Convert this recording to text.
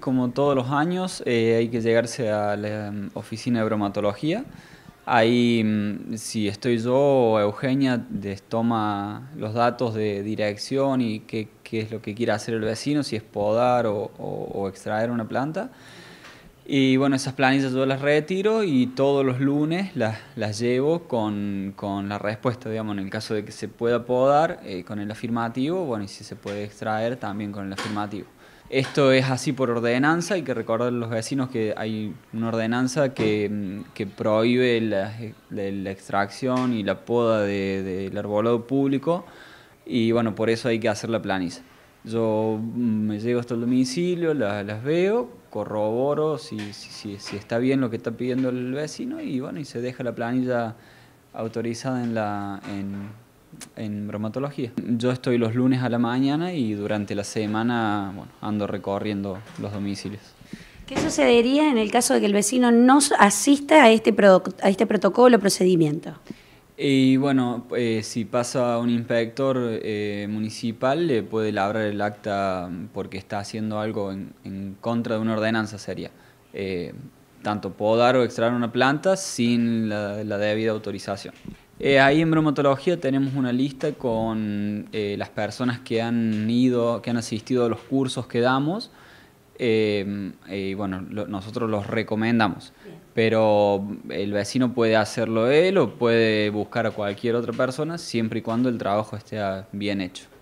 como todos los años, eh, hay que llegarse a la em, oficina de bromatología. Ahí, em, si estoy yo o Eugenia, les toma los datos de dirección y qué, qué es lo que quiere hacer el vecino, si es podar o, extraer una planta. Y bueno, esas planillas yo las retiro y todos los lunes las, las llevo con, con, la respuesta, digamos, en el caso de que se pueda podar, eh, con el afirmativo, bueno, y si se puede extraer, también con el afirmativo esto es así por ordenanza, hay que recordar a los vecinos que hay una ordenanza que, mm, prohíbe la, extracción y la poda del arbolado público y bueno, por eso hay que hacer la planilla. Yo mm, me llego hasta el domicilio, las, veo, corroboro si, si, si, está bien lo que está pidiendo el vecino y bueno, y se deja la planilla autorizada en la... En, en bromatología. Yo estoy los lunes a la mañana y durante la semana ando recorriendo los domicilios. ¿Qué sucedería en el caso de que el vecino no asista a este, a este protocolo o procedimiento? Y bueno, eh, si pasa un inspector eh, municipal, le puede labrar el acta porque está haciendo algo en, contra de una ordenanza seria. Eh, tanto podar o extraer una planta sin la, la debida autorización. Eh, ahí en bromatología tenemos una lista con eh, las personas que han ido, que han asistido a los cursos que damos. Eh, y bueno, nosotros los recomendamos. Pero el vecino puede hacerlo él o puede buscar a cualquier otra persona siempre y cuando el trabajo esté bien hecho.